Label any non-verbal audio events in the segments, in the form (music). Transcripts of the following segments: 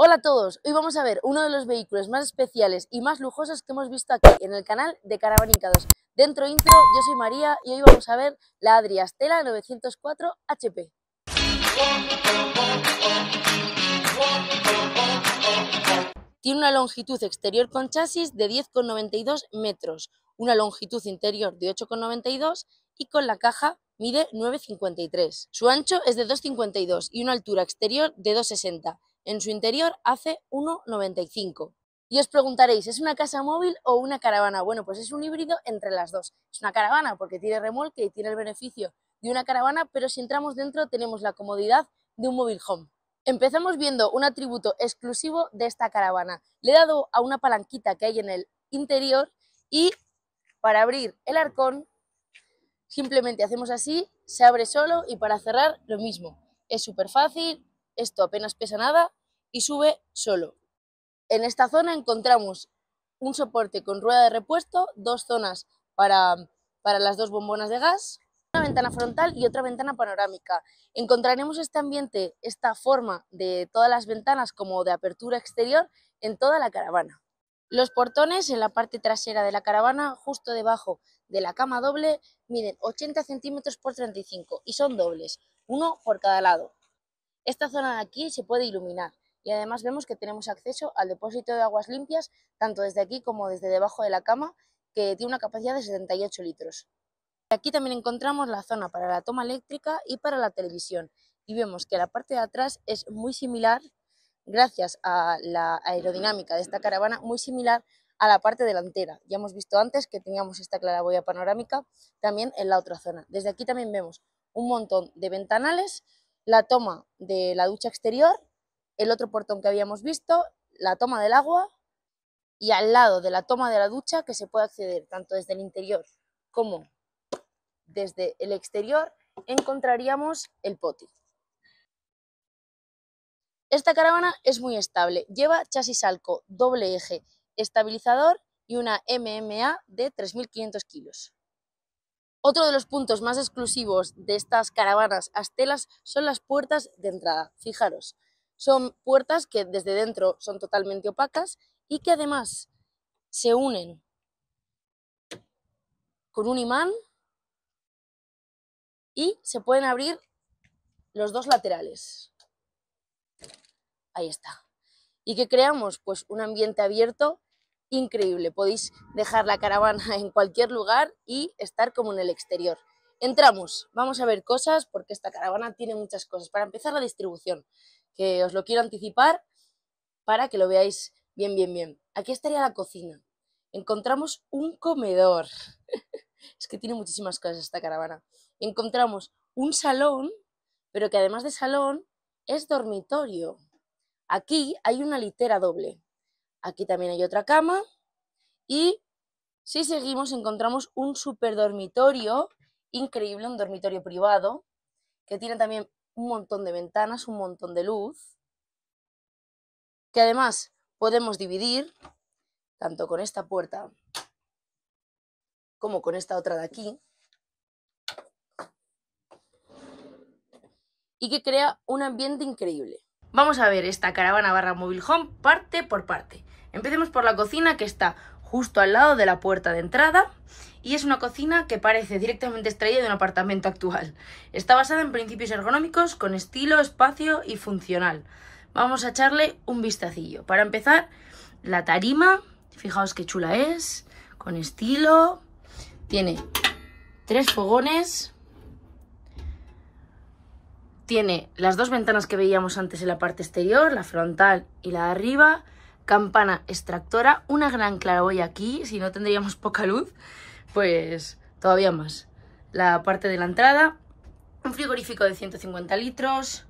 Hola a todos, hoy vamos a ver uno de los vehículos más especiales y más lujosos que hemos visto aquí en el canal de Caravanica2. Dentro intro, yo soy María y hoy vamos a ver la Adria Stella 904 HP. Tiene una longitud exterior con chasis de 10,92 metros, una longitud interior de 8,92 y con la caja mide 9,53. Su ancho es de 2,52 y una altura exterior de 2,60 en su interior hace 1,95. Y os preguntaréis, ¿es una casa móvil o una caravana? Bueno, pues es un híbrido entre las dos. Es una caravana porque tiene remolque y tiene el beneficio de una caravana, pero si entramos dentro tenemos la comodidad de un móvil home. Empezamos viendo un atributo exclusivo de esta caravana. Le he dado a una palanquita que hay en el interior y para abrir el arcón simplemente hacemos así, se abre solo y para cerrar lo mismo. Es súper fácil, esto apenas pesa nada y sube solo. En esta zona encontramos un soporte con rueda de repuesto, dos zonas para, para las dos bombonas de gas, una ventana frontal y otra ventana panorámica. Encontraremos este ambiente, esta forma de todas las ventanas como de apertura exterior en toda la caravana. Los portones en la parte trasera de la caravana, justo debajo de la cama doble, miden 80 centímetros por 35 y son dobles, uno por cada lado. Esta zona de aquí se puede iluminar y además vemos que tenemos acceso al depósito de aguas limpias tanto desde aquí como desde debajo de la cama que tiene una capacidad de 78 litros. Aquí también encontramos la zona para la toma eléctrica y para la televisión y vemos que la parte de atrás es muy similar, gracias a la aerodinámica de esta caravana, muy similar a la parte delantera. Ya hemos visto antes que teníamos esta claraboya panorámica también en la otra zona. Desde aquí también vemos un montón de ventanales la toma de la ducha exterior, el otro portón que habíamos visto, la toma del agua y al lado de la toma de la ducha que se puede acceder tanto desde el interior como desde el exterior encontraríamos el poti. Esta caravana es muy estable, lleva chasis alco, doble eje, estabilizador y una MMA de 3.500 kilos. Otro de los puntos más exclusivos de estas caravanas astelas son las puertas de entrada. Fijaros, son puertas que desde dentro son totalmente opacas y que además se unen con un imán y se pueden abrir los dos laterales. Ahí está. ¿Y que creamos? Pues un ambiente abierto increíble. Podéis dejar la caravana (laughs) en cualquier lugar y estar como en el exterior. Entramos, vamos a ver cosas porque esta caravana tiene muchas cosas. Para empezar, la distribución, que os lo quiero anticipar para que lo veáis bien, bien, bien. Aquí estaría la cocina. Encontramos un comedor. (laughs) es que tiene muchísimas cosas esta caravana. Encontramos un salón, pero que además de salón es dormitorio. Aquí hay una litera doble. Aquí también hay otra cama. Y si seguimos encontramos un super dormitorio increíble, un dormitorio privado, que tiene también un montón de ventanas, un montón de luz, que además podemos dividir tanto con esta puerta como con esta otra de aquí, y que crea un ambiente increíble. Vamos a ver esta caravana barra móvil home parte por parte. Empecemos por la cocina que está justo al lado de la puerta de entrada y es una cocina que parece directamente extraída de un apartamento actual. Está basada en principios ergonómicos con estilo, espacio y funcional. Vamos a echarle un vistacillo. Para empezar, la tarima, fijaos qué chula es, con estilo, tiene tres fogones, tiene las dos ventanas que veíamos antes en la parte exterior, la frontal y la de arriba, campana extractora, una gran claraboya aquí, si no tendríamos (laughs) poca luz, pues todavía más. La parte de la entrada, un frigorífico de 150 litros,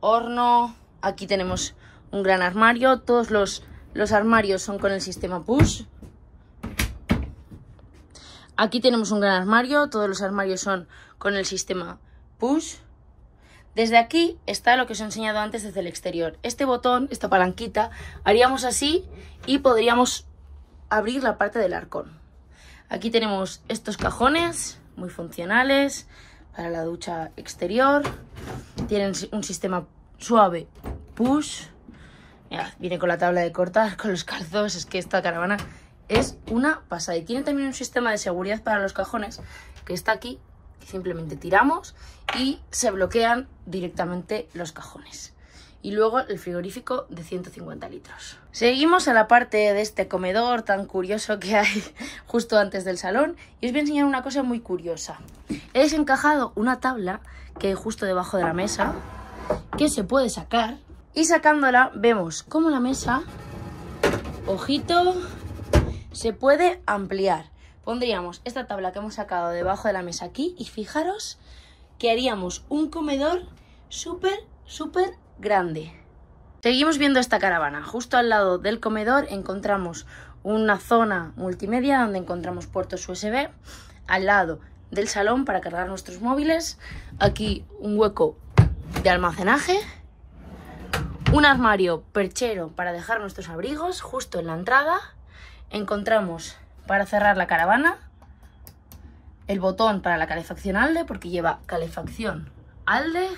horno, aquí tenemos un gran armario, todos los, los armarios son con el sistema push. Aquí tenemos un gran armario, todos los armarios son con el sistema push. Desde aquí está lo que os he enseñado antes desde el exterior. Este botón, esta palanquita, haríamos así y podríamos abrir la parte del arcón. Aquí tenemos estos cajones muy funcionales para la ducha exterior. Tienen un sistema suave push. viene con la tabla de cortar, (laughs) con los calzos. Es que esta caravana es una pasada. Y tiene también un sistema de seguridad para los cajones que está aquí simplemente tiramos y se bloquean directamente los cajones. Y luego el frigorífico de 150 litros. Seguimos a la parte de este comedor tan curioso que hay (laughs) justo antes del salón y os voy a enseñar una cosa muy curiosa. He desencajado una tabla que hay justo debajo de la mesa que se puede sacar y sacándola vemos cómo la mesa, ojito, se puede ampliar pondríamos esta tabla que hemos sacado debajo de la mesa aquí y fijaros que haríamos un comedor súper, súper grande. Seguimos viendo esta caravana. Justo al lado del comedor encontramos una zona multimedia donde encontramos puertos USB. Al lado del salón para cargar nuestros móviles. Aquí un hueco de almacenaje. Un armario perchero para dejar nuestros abrigos justo en la entrada. Encontramos para cerrar la caravana, el botón para la calefacción ALDE, porque lleva calefacción ALDE,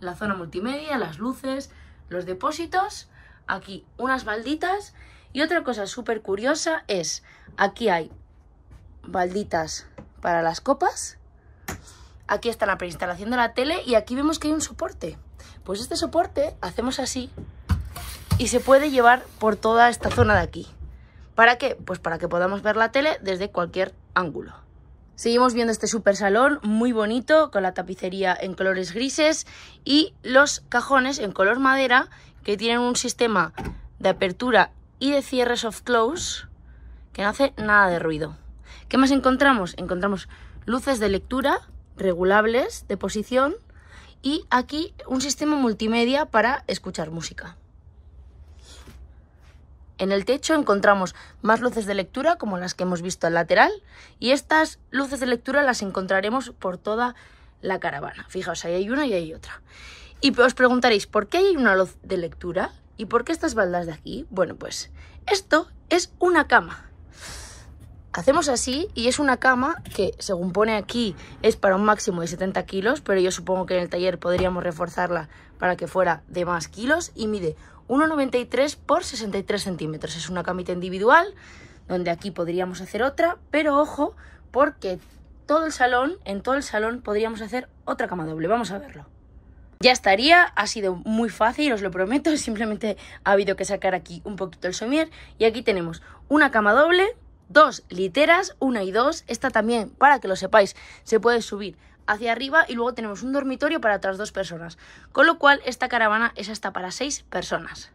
la zona multimedia, las luces, los depósitos, aquí unas balditas y otra cosa súper curiosa es, aquí hay balditas para las copas, aquí está la preinstalación de la tele y aquí vemos que hay un soporte. Pues este soporte hacemos así y se puede llevar por toda esta zona de aquí. ¿Para qué? Pues para que podamos ver la tele desde cualquier ángulo. Seguimos viendo este super salón muy bonito con la tapicería en colores grises y los cajones en color madera que tienen un sistema de apertura y de cierre soft close que no hace nada de ruido. ¿Qué más encontramos? Encontramos luces de lectura regulables de posición y aquí un sistema multimedia para escuchar música. En el techo encontramos más luces de lectura, como las que hemos visto al lateral, y estas luces de lectura las encontraremos por toda la caravana. Fijaos, ahí hay una y hay otra. Y os preguntaréis, ¿por qué hay una luz de lectura? ¿Y por qué estas baldas de aquí? Bueno, pues esto es una cama. Hacemos así y es una cama que, según pone aquí, es para un máximo de 70 kilos, pero yo supongo que en el taller podríamos reforzarla para que fuera de más kilos y mide 1,93 por 63 centímetros. Es una camita individual, donde aquí podríamos hacer otra, pero ojo, porque todo el salón, en todo el salón podríamos hacer otra cama doble. Vamos a verlo. Ya estaría, ha sido muy fácil, os lo prometo, (laughs) simplemente ha habido que sacar aquí un poquito el somier y aquí tenemos una cama doble dos literas, una y dos. Esta también, para que lo sepáis, se puede subir hacia arriba y luego tenemos un dormitorio para otras dos personas. Con lo cual, esta caravana es hasta para seis personas.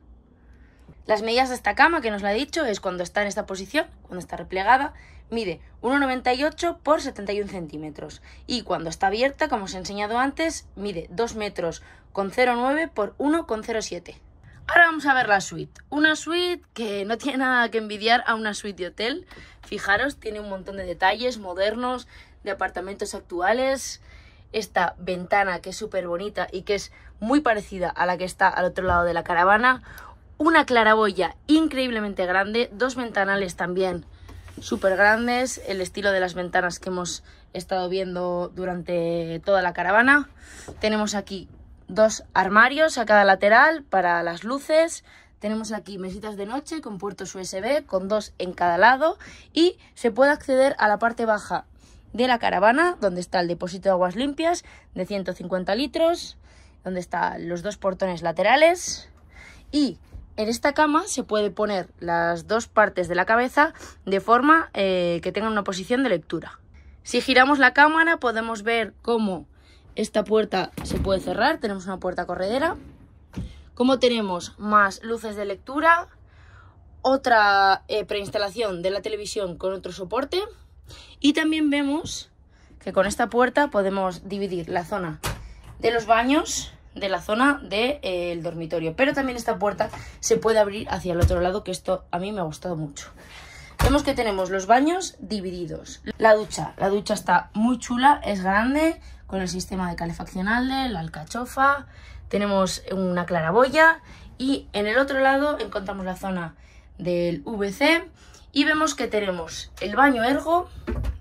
Las medidas de esta cama, que nos la he dicho, es cuando está en esta posición, cuando está replegada, mide 1,98 por 71 centímetros. Y cuando está abierta, como os he enseñado antes, mide 2 metros con 0,9 por 1,07. Ahora vamos a ver la suite. Una suite que no tiene nada que envidiar a una suite de hotel. Fijaros, tiene un montón de detalles modernos, de apartamentos actuales. Esta ventana que es súper bonita y que es muy parecida a la que está al otro lado de la caravana. Una claraboya increíblemente grande. Dos ventanales también súper grandes. El estilo de las ventanas que hemos estado viendo durante toda la caravana. Tenemos aquí dos armarios a cada lateral para las luces. Tenemos aquí mesitas de noche con puertos USB, con dos en cada lado. Y se puede acceder a la parte baja de la caravana, donde está el depósito de aguas limpias de 150 litros, donde están los dos portones laterales. Y en esta cama se puede poner las dos partes de la cabeza de forma eh, que tengan una posición de lectura. Si giramos la cámara podemos ver cómo esta puerta se puede cerrar, tenemos una puerta corredera. Como tenemos más luces de lectura, otra eh, preinstalación de la televisión con otro soporte y también vemos que con esta puerta podemos dividir la zona de los baños de la zona del eh, dormitorio. Pero también esta puerta se puede abrir hacia el otro lado, que esto a mí me ha gustado mucho. Vemos que tenemos los baños divididos. La ducha. La ducha está muy chula, es grande, con el sistema de calefacción Alde, la alcachofa, tenemos una claraboya y en el otro lado encontramos la zona del VC y vemos que tenemos el baño ergo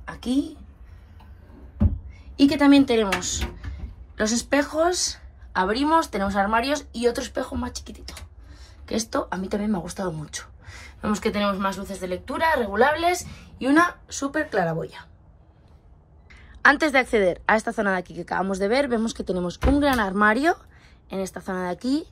aquí y que también tenemos los espejos, abrimos, tenemos armarios y otro espejo más chiquitito. Que esto a mí también me ha gustado mucho. Vemos que tenemos más luces de lectura regulables y una super claraboya. Antes de acceder a esta zona de aquí que acabamos de ver, vemos que tenemos un gran armario en esta zona de aquí,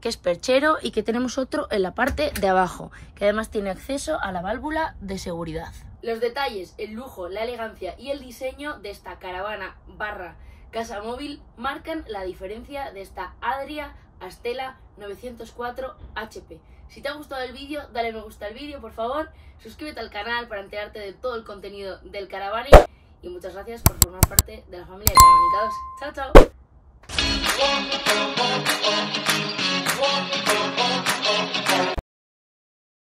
que es perchero, y que tenemos otro en la parte de abajo, que además tiene acceso a la válvula de seguridad. Los detalles, el lujo, la elegancia y el diseño de esta caravana barra casa móvil marcan la diferencia de esta Adria Astela 904 HP. Si te ha gustado el vídeo, dale me gusta al vídeo, por favor. Suscríbete al canal para enterarte de todo el contenido del Caravani y muchas gracias por formar parte de la familia de Comunicados. ¡Chao, chao!